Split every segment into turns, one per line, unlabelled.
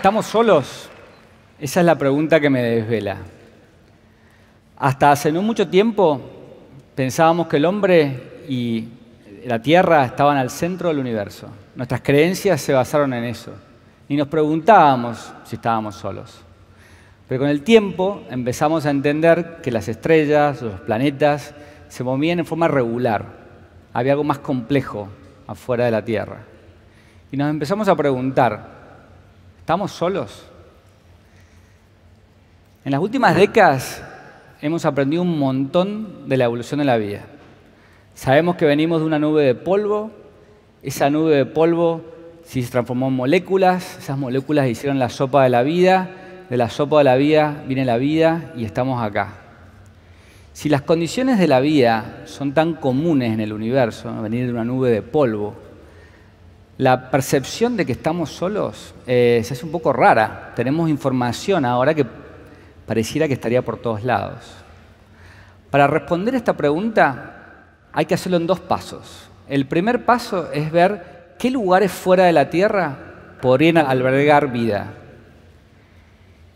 ¿Estamos solos? Esa es la pregunta que me desvela. Hasta hace no mucho tiempo pensábamos que el hombre y la Tierra estaban al centro del universo. Nuestras creencias se basaron en eso. Y nos preguntábamos si estábamos solos. Pero con el tiempo empezamos a entender que las estrellas, los planetas, se movían en forma regular. Había algo más complejo afuera de la Tierra. Y nos empezamos a preguntar, ¿Estamos solos? En las últimas décadas hemos aprendido un montón de la evolución de la vida. Sabemos que venimos de una nube de polvo, esa nube de polvo se transformó en moléculas, esas moléculas hicieron la sopa de la vida, de la sopa de la vida viene la vida y estamos acá. Si las condiciones de la vida son tan comunes en el universo, venir de una nube de polvo, la percepción de que estamos solos eh, se hace un poco rara. Tenemos información ahora que pareciera que estaría por todos lados. Para responder esta pregunta hay que hacerlo en dos pasos. El primer paso es ver qué lugares fuera de la Tierra podrían albergar vida.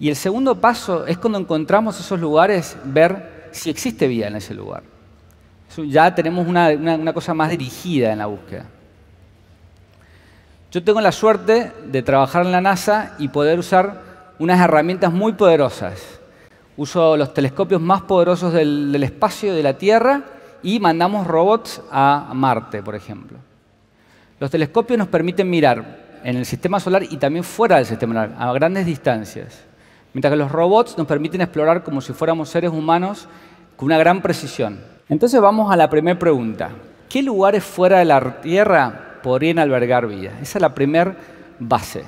Y el segundo paso es cuando encontramos esos lugares, ver si existe vida en ese lugar. Ya tenemos una cosa más dirigida en la búsqueda. Yo tengo la suerte de trabajar en la NASA y poder usar unas herramientas muy poderosas. Uso los telescopios más poderosos del, del espacio de la Tierra y mandamos robots a Marte, por ejemplo. Los telescopios nos permiten mirar en el sistema solar y también fuera del sistema solar, a grandes distancias. Mientras que los robots nos permiten explorar como si fuéramos seres humanos con una gran precisión. Entonces vamos a la primera pregunta. ¿Qué lugares fuera de la Tierra podrían albergar vida. Esa es la primera base.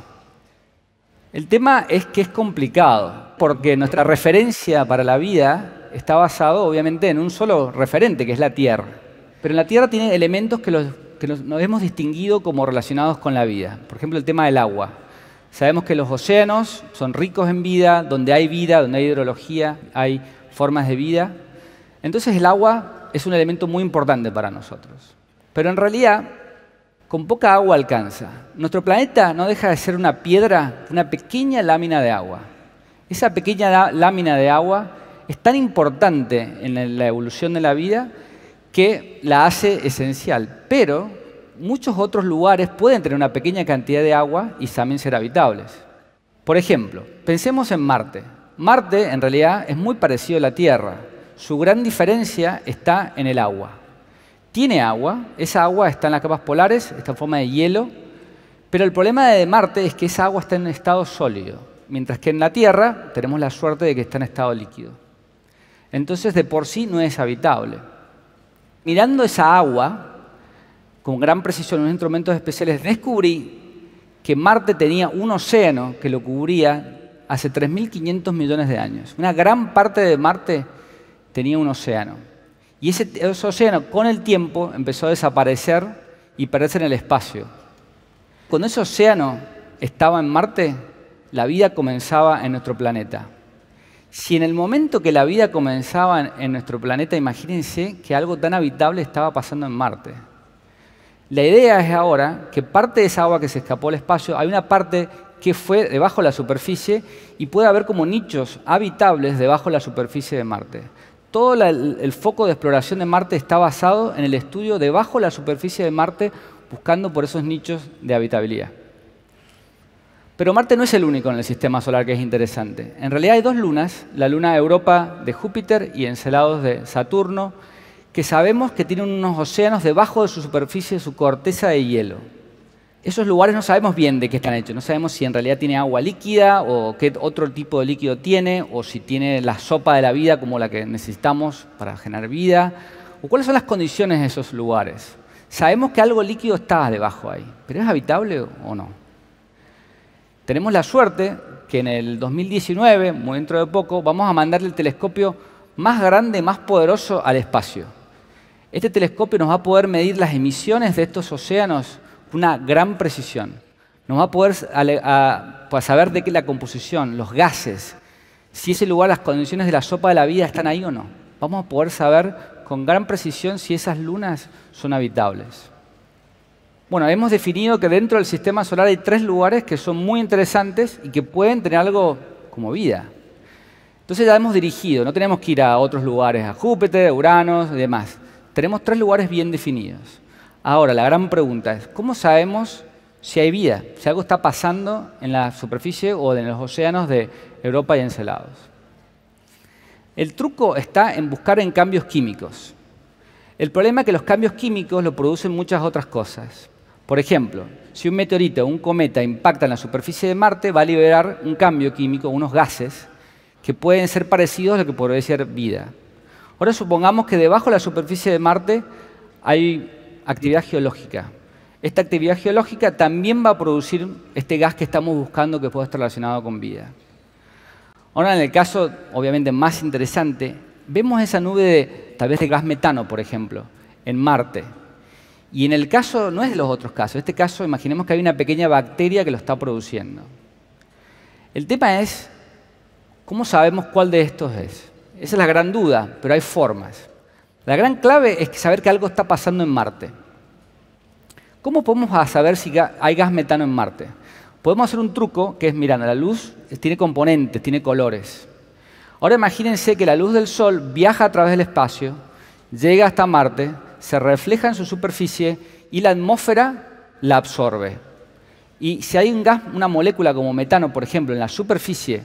El tema es que es complicado, porque nuestra referencia para la vida está basada obviamente en un solo referente, que es la Tierra. Pero en la Tierra tiene elementos que, los, nos hemos distinguido como relacionados con la vida. Por ejemplo, el tema del agua. Sabemos que los océanos son ricos en vida, donde hay vida, donde hay hidrología, hay formas de vida. Entonces el agua es un elemento muy importante para nosotros. Pero en realidad con poca agua alcanza. Nuestro planeta no deja de ser una piedra, una pequeña lámina de agua. Esa pequeña lámina de agua es tan importante en la evolución de la vida que la hace esencial. Pero muchos otros lugares pueden tener una pequeña cantidad de agua y también ser habitables. Por ejemplo, pensemos en Marte. Marte en realidad es muy parecido a la Tierra. Su gran diferencia está en el agua tiene agua, esa agua está en las capas polares, está en forma de hielo, pero el problema de Marte es que esa agua está en estado sólido, mientras que en la Tierra tenemos la suerte de que está en estado líquido. Entonces de por sí no es habitable. Mirando esa agua, con gran precisión en instrumentos especiales, descubrí que Marte tenía un océano que lo cubría hace 3.500 millones de años. Una gran parte de Marte tenía un océano. Y ese, océano con el tiempo empezó a desaparecer y perderse en el espacio. Cuando ese océano estaba en Marte, la vida comenzaba en nuestro planeta. Si en el momento que la vida comenzaba en nuestro planeta, imagínense que algo tan habitable estaba pasando en Marte. La idea es ahora que parte de esa agua que se escapó al espacio, hay una parte que fue debajo de la superficie y puede haber como nichos habitables debajo de la superficie de Marte todo el, foco de exploración de Marte está basado en el estudio debajo de la superficie de Marte, buscando por esos nichos de habitabilidad. Pero Marte no es el único en el sistema solar que es interesante. En realidad hay dos lunas, la luna Europa de Júpiter y Encelados de Saturno, que sabemos que tienen unos océanos debajo de su superficie, su corteza de hielo esos lugares no sabemos bien de qué están hechos. No sabemos si en realidad tiene agua líquida o qué otro tipo de líquido tiene, o si tiene la sopa de la vida como la que necesitamos para generar vida, o cuáles son las condiciones de esos lugares. Sabemos que algo líquido está debajo ahí, pero ¿es habitable o no? Tenemos la suerte que en el 2019, muy dentro de poco, vamos a mandarle el telescopio más grande, más poderoso al espacio. Este telescopio nos va a poder medir las emisiones de estos océanos una gran precisión. Nos va a poder pues, saber de qué la composición, los gases, si ese lugar, las condiciones de la sopa de la vida están ahí o no. Vamos a poder saber con gran precisión si esas lunas son habitables. Bueno, hemos definido que dentro del sistema solar hay tres lugares que son muy interesantes y que pueden tener algo como vida. Entonces ya hemos dirigido, no tenemos que ir a otros lugares, a Júpiter, a Urano demás. Tenemos tres lugares bien definidos. Ahora, la gran pregunta es, ¿cómo sabemos si hay vida? Si algo está pasando en la superficie o en los océanos de Europa y Encelados. El truco está en buscar en cambios químicos. El problema es que los cambios químicos lo producen muchas otras cosas. Por ejemplo, si un meteorito o un cometa impacta en la superficie de Marte, va a liberar un cambio químico, unos gases, que pueden ser parecidos a lo que podría ser vida. Ahora supongamos que debajo de la superficie de Marte hay actividad geológica. Esta actividad geológica también va a producir este gas que estamos buscando que puede estar relacionado con vida. Ahora, en el caso, obviamente, más interesante, vemos esa nube de, tal vez de gas metano, por ejemplo, en Marte. Y en el caso, no es de los otros casos, en este caso imaginemos que hay una pequeña bacteria que lo está produciendo. El tema es, ¿cómo sabemos cuál de estos es? Esa es la gran duda, pero hay formas. La gran clave es saber que algo está pasando en Marte. ¿Cómo podemos saber si hay gas metano en Marte? Podemos hacer un truco que es, mirando, la luz tiene componentes, tiene colores. Ahora imagínense que la luz del Sol viaja a través del espacio, llega hasta Marte, se refleja en su superficie y la atmósfera la absorbe. Y si hay un gas, una molécula como metano, por ejemplo, en la superficie,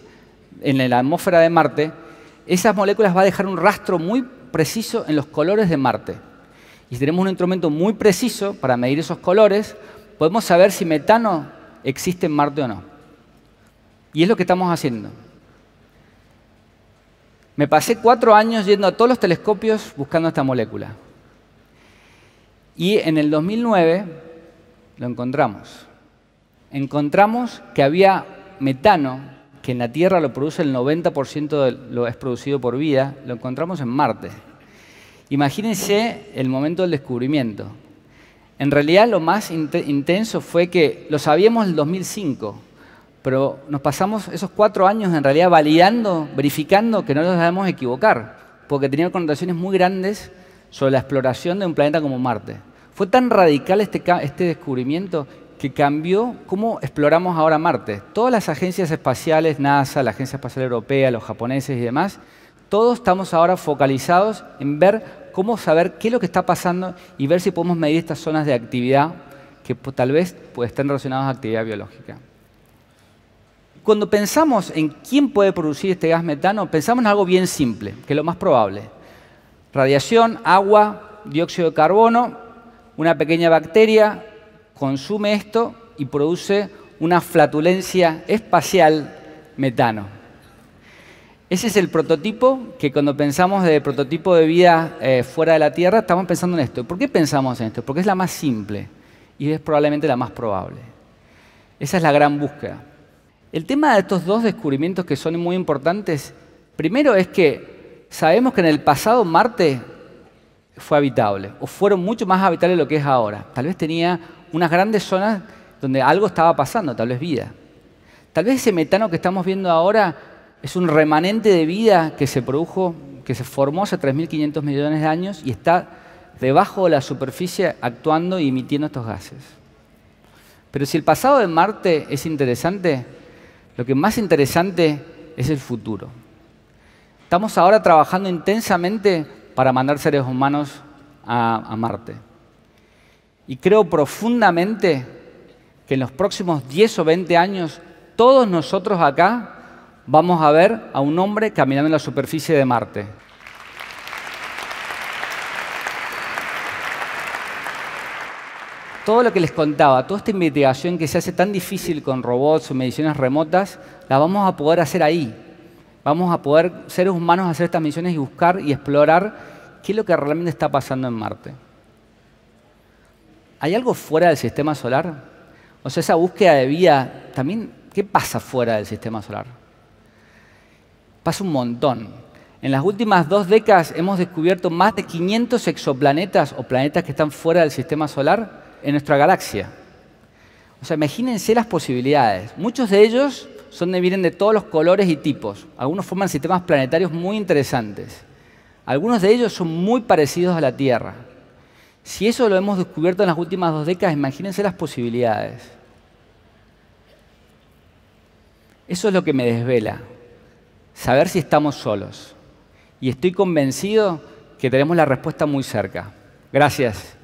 en la atmósfera de Marte, esas moléculas van a dejar un rastro muy preciso en los colores de Marte. Y si tenemos un instrumento muy preciso para medir esos colores, podemos saber si metano existe en Marte o no. Y es lo que estamos haciendo. Me pasé cuatro años yendo a todos los telescopios buscando esta molécula. Y en el 2009 lo encontramos. Encontramos que había metano que en la Tierra lo produce el 90% de lo es producido por vida, lo encontramos en Marte. Imagínense el momento del descubrimiento. En realidad lo más intenso fue que lo sabíamos en el 2005, pero nos pasamos esos cuatro años en realidad validando, verificando que no nos debemos equivocar, porque tenía connotaciones muy grandes sobre la exploración de un planeta como Marte. Fue tan radical este, este descubrimiento que cambió cómo exploramos ahora Marte. Todas las agencias espaciales, NASA, la Agencia Espacial Europea, los japoneses y demás, todos estamos ahora focalizados en ver cómo saber qué es lo que está pasando y ver si podemos medir estas zonas de actividad que tal vez pues, estén relacionadas a actividad biológica. Cuando pensamos en quién puede producir este gas metano, pensamos en algo bien simple, que es lo más probable. Radiación, agua, dióxido de carbono, una pequeña bacteria consume esto y produce una flatulencia espacial metano. Ese es el prototipo que cuando pensamos de prototipo de vida eh, fuera de la Tierra, estamos pensando en esto. ¿Por qué pensamos en esto? Porque es la más simple y es probablemente la más probable. Esa es la gran búsqueda. El tema de estos dos descubrimientos que son muy importantes, primero es que sabemos que en el pasado Marte fue habitable, o fueron mucho más habitables de lo que es ahora. Tal vez tenía unas grandes zonas donde algo estaba pasando, tal vez vida. Tal vez ese metano que estamos viendo ahora es un remanente de vida que se produjo, que se formó hace 3.500 millones de años y está debajo de la superficie actuando y emitiendo estos gases. Pero si el pasado de Marte es interesante, lo que más interesante es el futuro. Estamos ahora trabajando intensamente para mandar seres humanos a, Marte. Y creo profundamente que en los próximos 10 o 20 años todos nosotros acá vamos a ver a un hombre caminando en la superficie de Marte. Todo lo que les contaba, toda esta investigación que se hace tan difícil con robots o mediciones remotas, la vamos a poder hacer ahí. Vamos a poder, seres humanos, hacer estas misiones y buscar y explorar qué es lo que realmente está pasando en Marte. ¿Hay algo fuera del sistema solar? O sea, esa búsqueda de vida, también, ¿qué pasa fuera del sistema solar? Pasa un montón. En las últimas dos décadas hemos descubierto más de 500 exoplanetas o planetas que están fuera del sistema solar en nuestra galaxia. O sea, imagínense las posibilidades. Muchos de ellos son de, vienen de todos los colores y tipos. Algunos forman sistemas planetarios muy interesantes. Algunos de ellos son muy parecidos a la Tierra. Si eso lo hemos descubierto en las últimas dos décadas, imagínense las posibilidades. Eso es lo que me desvela, saber si estamos solos. Y estoy convencido que tenemos la respuesta muy cerca. Gracias.